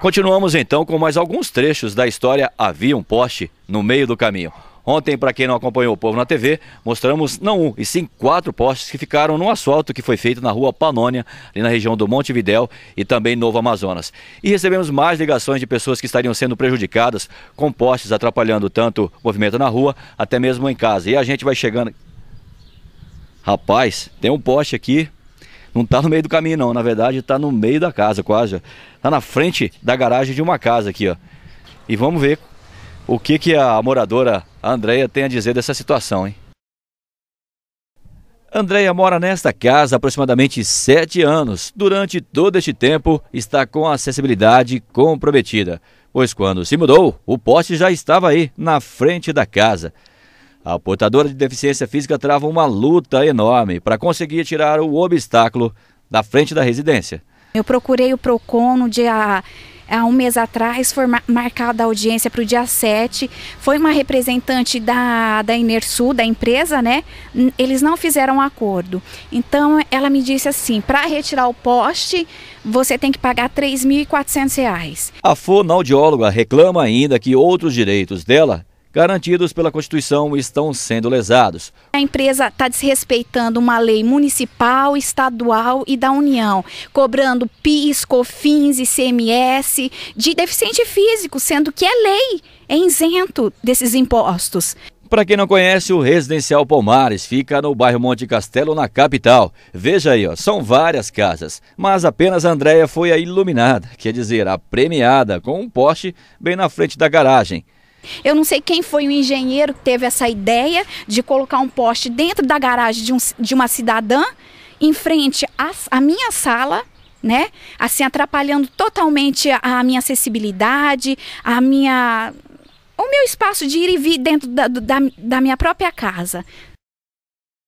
Continuamos então com mais alguns trechos da história Havia um Poste no Meio do Caminho. Ontem, para quem não acompanhou o Povo na TV, mostramos não um, e sim quatro postes que ficaram no asfalto que foi feito na rua Panônia, ali na região do Montevidéu e também Novo Amazonas. E recebemos mais ligações de pessoas que estariam sendo prejudicadas com postes atrapalhando tanto o movimento na rua, até mesmo em casa. E a gente vai chegando. Rapaz, tem um poste aqui não tá no meio do caminho, não. Na verdade, tá no meio da casa, quase. Ó. Tá na frente da garagem de uma casa aqui, ó. E vamos ver o que, que a moradora Andreia tem a dizer dessa situação, hein? Andreia mora nesta casa há aproximadamente sete anos. Durante todo este tempo, está com a acessibilidade comprometida, pois quando se mudou, o poste já estava aí, na frente da casa. A portadora de deficiência física trava uma luta enorme para conseguir tirar o obstáculo da frente da residência. Eu procurei o PROCON no dia há um mês atrás, foi marcada a audiência para o dia 7. Foi uma representante da, da Inersul, da empresa, né? Eles não fizeram um acordo. Então ela me disse assim: para retirar o poste, você tem que pagar R$ 3.400. A fonoaudióloga reclama ainda que outros direitos dela garantidos pela Constituição estão sendo lesados. A empresa está desrespeitando uma lei municipal, estadual e da União, cobrando PIS, COFINS, e CMS de deficiente físico, sendo que é lei, é isento desses impostos. Para quem não conhece, o Residencial Palmares fica no bairro Monte Castelo, na capital. Veja aí, ó, são várias casas, mas apenas a Andréia foi a iluminada, quer dizer, a premiada, com um poste bem na frente da garagem. Eu não sei quem foi o engenheiro que teve essa ideia de colocar um poste dentro da garagem de, um, de uma cidadã, em frente à minha sala, né? Assim, atrapalhando totalmente a, a minha acessibilidade, a minha. O meu espaço de ir e vir dentro da, da, da minha própria casa,